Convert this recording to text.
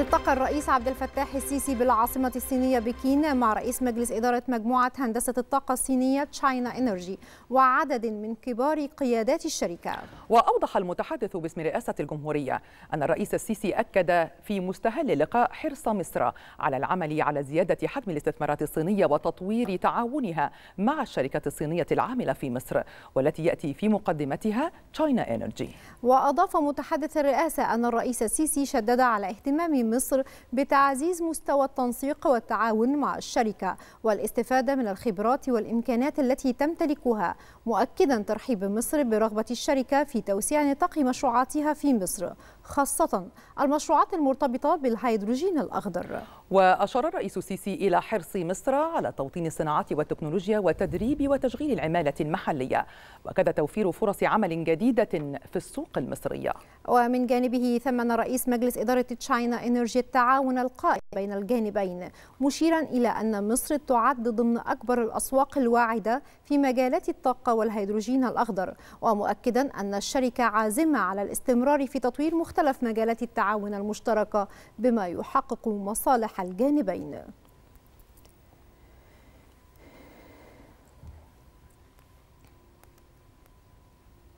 التقى الرئيس عبد الفتاح السيسي بالعاصمة الصينية بكين مع رئيس مجلس إدارة مجموعة هندسة الطاقة الصينية تشاينا إنرجي وعدد من كبار قيادات الشركة وأوضح المتحدث باسم رئاسة الجمهورية أن الرئيس السيسي أكد في مستهل اللقاء حرص مصر على العمل على زيادة حجم الاستثمارات الصينية وتطوير تعاونها مع الشركات الصينية العاملة في مصر والتي يأتي في مقدمتها تشاينا إنرجي وأضاف متحدث الرئاسة أن الرئيس السيسي شدد على اهتمام مصر بتعزيز مستوى التنسيق والتعاون مع الشركة والاستفادة من الخبرات والإمكانات التي تمتلكها مؤكدا ترحيب مصر برغبة الشركة في توسيع نطاق مشروعاتها في مصر خاصة المشروعات المرتبطة بالهيدروجين الأخضر وأشار الرئيس السيسي إلى حرص مصر على توطين الصناعات والتكنولوجيا وتدريب وتشغيل العمالة المحلية وكذا توفير فرص عمل جديدة في السوق المصرية ومن جانبه ثمن رئيس مجلس إدارة تشاينا إنرجي التعاون القائم بين الجانبين مشيرا إلى أن مصر تعد ضمن أكبر الأسواق الواعدة في مجالات الطاقة والهيدروجين الأخضر ومؤكدا أن الشركة عازمة على الاستمرار في تطوير مختلف مختلف مجالات التعاون المشتركه بما يحقق مصالح الجانبين